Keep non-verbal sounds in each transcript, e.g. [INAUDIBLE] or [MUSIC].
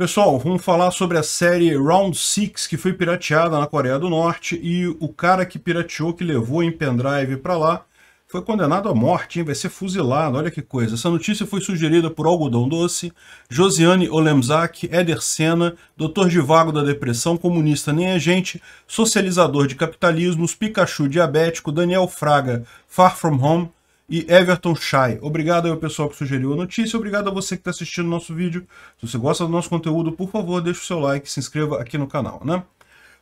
Pessoal, vamos falar sobre a série Round 6 que foi pirateada na Coreia do Norte e o cara que pirateou, que levou em pendrive para lá, foi condenado à morte, hein? vai ser fuzilado, olha que coisa. Essa notícia foi sugerida por Algodão Doce, Josiane Olemzak, Éder Senna, doutor de vago da depressão, comunista nem a é gente, socializador de capitalismos, Pikachu diabético, Daniel Fraga, Far From Home, e Everton Shai. Obrigado ao pessoal que sugeriu a notícia, obrigado a você que está assistindo o nosso vídeo. Se você gosta do nosso conteúdo, por favor, deixe o seu like e se inscreva aqui no canal, né?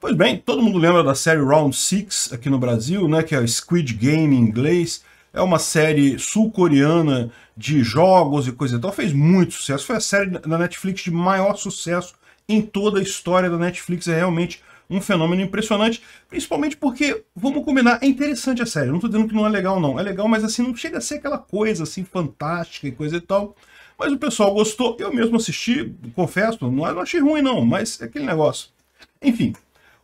Pois bem, todo mundo lembra da série Round 6 aqui no Brasil, né, que é o Squid Game em inglês. É uma série sul-coreana de jogos e coisa e tal. Fez muito sucesso. Foi a série da Netflix de maior sucesso em toda a história da Netflix. É realmente um fenômeno impressionante, principalmente porque, vamos combinar, é interessante a série. Não estou dizendo que não é legal, não. É legal, mas assim, não chega a ser aquela coisa assim fantástica e coisa e tal. Mas o pessoal gostou, eu mesmo assisti, confesso, não, é, não achei ruim não, mas é aquele negócio. Enfim,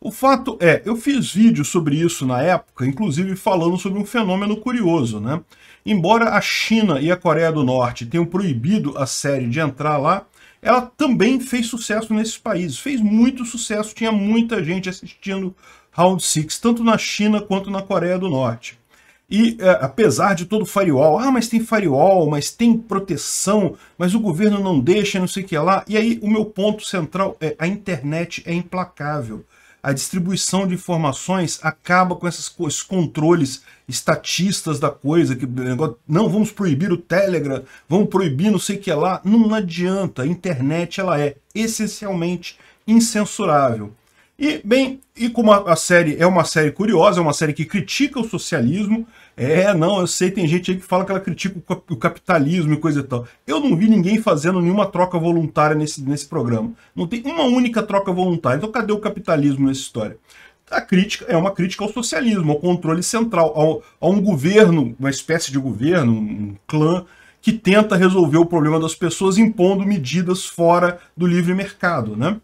o fato é, eu fiz vídeo sobre isso na época, inclusive falando sobre um fenômeno curioso, né? Embora a China e a Coreia do Norte tenham proibido a série de entrar lá, ela também fez sucesso nesses países. Fez muito sucesso, tinha muita gente assistindo Round 6, tanto na China quanto na Coreia do Norte. E é, apesar de todo o firewall, ah, mas tem firewall, mas tem proteção, mas o governo não deixa, não sei o que lá. E aí o meu ponto central é a internet é implacável a distribuição de informações acaba com esses, esses controles estatistas da coisa, que negócio, não vamos proibir o Telegram, vamos proibir não sei o que lá, não adianta, a internet ela é essencialmente incensurável. E, bem, e como a, série é uma série curiosa, é uma série que critica o socialismo, é, não, eu sei, tem gente aí que fala que ela critica o, capitalismo e coisa e tal. Eu não vi ninguém fazendo nenhuma troca voluntária nesse, nesse programa. Não tem uma única troca voluntária. Então cadê o capitalismo nessa história? A crítica é uma crítica ao socialismo, ao controle central, ao, a um governo, uma espécie de governo, um clã, que tenta resolver o problema das pessoas impondo medidas fora do livre mercado, né?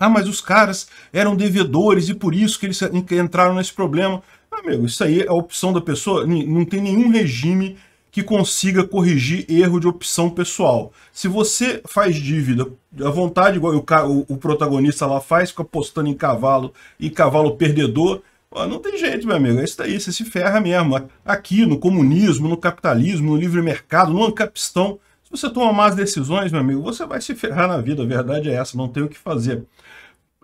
Ah, mas os caras eram devedores e por isso que eles entraram nesse problema. Amigo, ah, isso aí é a opção da pessoa. Não tem nenhum regime que consiga corrigir erro de opção pessoal. Se você faz dívida à vontade, igual o, o protagonista lá faz, fica apostando em cavalo e cavalo perdedor, Pô, não tem jeito, meu amigo. É isso aí, você se ferra mesmo. Aqui no comunismo, no capitalismo, no livre mercado, no ancapistão, se você toma más decisões, meu amigo, você vai se ferrar na vida, a verdade é essa, não tem o que fazer.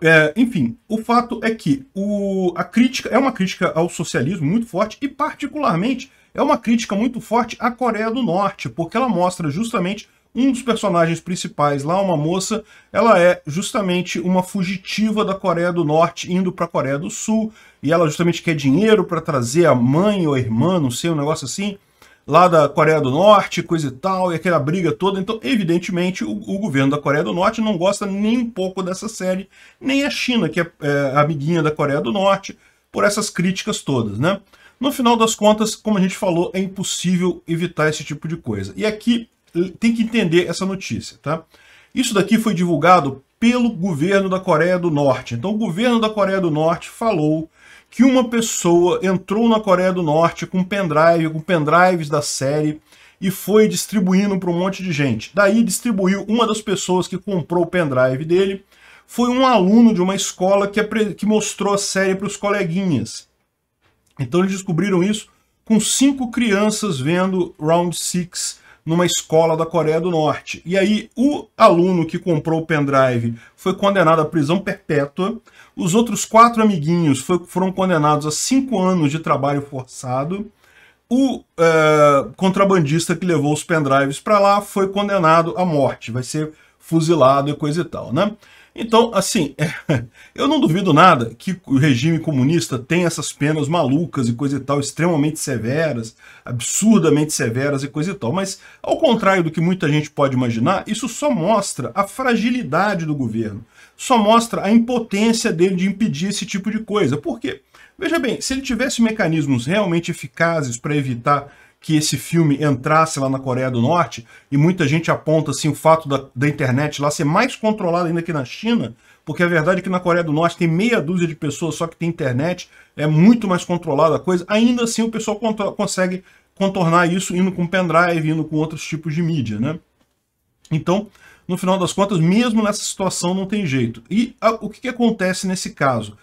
É, enfim, o fato é que o, a crítica é uma crítica ao socialismo muito forte e, particularmente, é uma crítica muito forte à Coreia do Norte, porque ela mostra justamente um dos personagens principais lá, uma moça, ela é justamente uma fugitiva da Coreia do Norte indo para a Coreia do Sul, e ela justamente quer dinheiro para trazer a mãe ou a irmã, não sei, um negócio assim lá da Coreia do Norte, coisa e tal, e aquela briga toda. Então, evidentemente, o, o governo da Coreia do Norte não gosta nem um pouco dessa série, nem a China, que é, é amiguinha da Coreia do Norte, por essas críticas todas, né? No final das contas, como a gente falou, é impossível evitar esse tipo de coisa. E aqui tem que entender essa notícia, tá? Isso daqui foi divulgado pelo governo da Coreia do Norte. Então, o governo da Coreia do Norte falou que uma pessoa entrou na Coreia do Norte com pendrive, com pendrives da série e foi distribuindo para um monte de gente. Daí distribuiu uma das pessoas que comprou o pendrive dele, foi um aluno de uma escola que, que mostrou a série para os coleguinhas. Então eles descobriram isso com cinco crianças vendo Round Six numa escola da Coreia do Norte. E aí o aluno que comprou o pendrive foi condenado à prisão perpétua, os outros quatro amiguinhos foi, foram condenados a cinco anos de trabalho forçado, o eh, contrabandista que levou os pendrives para lá foi condenado à morte, vai ser fuzilado e coisa e tal, né? Então, assim, [LAUGHS] é, eu não duvido nada que o regime comunista tenha essas penas malucas e coisa e tal, extremamente severas, absurdamente severas e coisa e tal. Mas, ao contrário do que muita gente pode imaginar, isso só mostra a fragilidade do governo, só mostra a impotência dele de impedir esse tipo de coisa. Por quê? Veja bem, se ele tivesse mecanismos realmente eficazes para evitar que esse filme entrasse lá na Coreia do Norte, e muita gente aponta assim, o fato da, da internet lá ser mais controlada ainda que na China, porque a verdade é que na Coreia do Norte tem meia dúzia de pessoas só que tem internet, é muito mais controlada a coisa, ainda assim o pessoal consegue contornar isso indo com pendrive, indo com outros tipos de mídia, né? Então, no final das contas, mesmo nessa situação não tem jeito. E a, o que, que acontece nesse caso?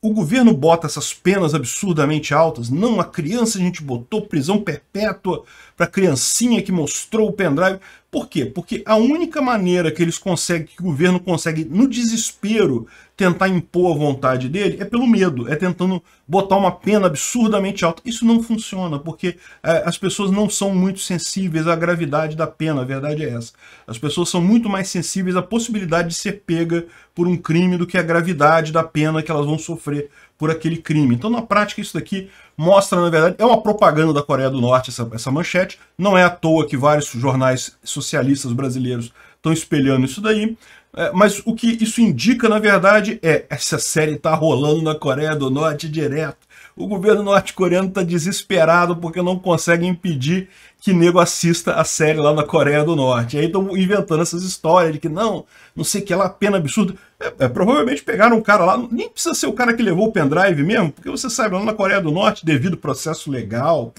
o governo bota essas penas absurdamente altas. Não, a criança a gente botou prisão perpétua para a criancinha que mostrou o pendrive. Por quê? Porque a única maneira que eles conseguem, que o governo consegue, no desespero, tentar impor a vontade dele é pelo medo, é tentando botar uma pena absurdamente alta. Isso não funciona, porque é, as pessoas não são muito sensíveis à gravidade da pena, a verdade é essa. As pessoas são muito mais sensíveis à possibilidade de ser pega por um crime do que à gravidade da pena que elas vão sofrer por aquele crime. Então, na prática, isso daqui mostra, na verdade, é uma propaganda da Coreia do Norte, essa, essa manchete. Não é à toa que vários jornais socialistas brasileiros estão espelhando isso daí. É, mas o que isso indica, na verdade, é essa série está rolando na Coreia do Norte direto. O governo norte-coreano está desesperado porque não consegue impedir que nego assista a série lá na Coreia do Norte. E aí estão inventando essas histórias de que não, não sei que é lá, pena absurda. É, é, provavelmente pegaram um cara lá, nem precisa ser o cara que levou o pendrive mesmo, porque você sabe, lá na Coreia do Norte, devido processo legal,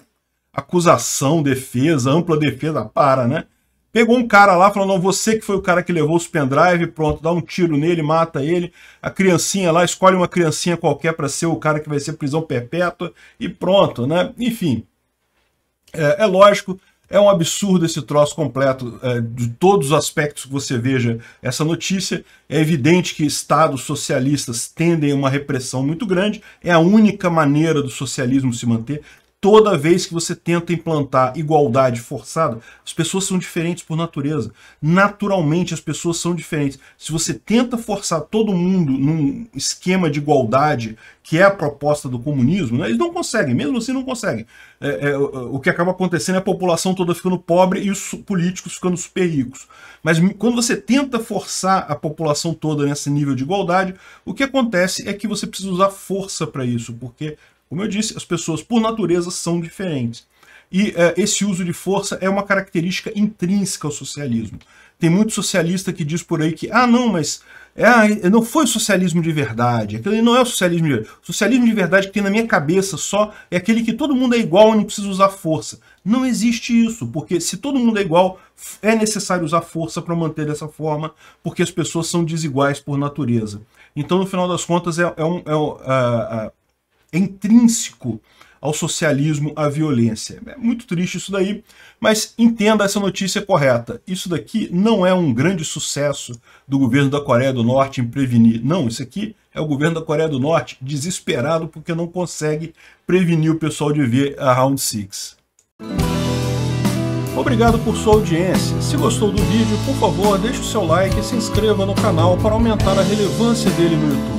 acusação, defesa, ampla defesa, para, né? Pegou um cara lá, falou não, você que foi o cara que levou os pendrive, pronto, dá um tiro nele, mata ele. A criancinha lá, escolhe uma criancinha qualquer para ser o cara que vai ser prisão perpétua e pronto, né? Enfim, é, é lógico, é um absurdo esse troço completo, é, de todos os aspectos que você veja essa notícia. É evidente que estados socialistas tendem a uma repressão muito grande, é a única maneira do socialismo se manter, Toda vez que você tenta implantar igualdade forçada, as pessoas são diferentes por natureza. Naturalmente as pessoas são diferentes. Se você tenta forçar todo mundo num esquema de igualdade, que é a proposta do comunismo, né, eles não conseguem, mesmo assim não conseguem. É, é, o que acaba acontecendo é a população toda ficando pobre e os políticos ficando super ricos. Mas quando você tenta forçar a população toda nesse nível de igualdade, o que acontece é que você precisa usar força para isso, porque como eu disse, as pessoas, por natureza, são diferentes. E é, esse uso de força é uma característica intrínseca ao socialismo. Tem muito socialista que diz por aí que, ah, não, mas é, não foi socialismo de verdade. Aquele não é o socialismo de verdade. O socialismo de verdade que tem na minha cabeça só é aquele que todo mundo é igual e não precisa usar força. Não existe isso, porque se todo mundo é igual, é necessário usar força para manter dessa forma, porque as pessoas são desiguais por natureza. Então, no final das contas, é, é um, é, uh, é intrínseco ao socialismo a violência. É muito triste isso daí, mas entenda essa notícia correta. Isso daqui não é um grande sucesso do governo da Coreia do Norte em prevenir. Não, isso aqui é o governo da Coreia do Norte desesperado porque não consegue prevenir o pessoal de ver a Round 6. Obrigado por sua audiência. Se gostou do vídeo, por favor, deixe o seu like e se inscreva no canal para aumentar a relevância dele no YouTube.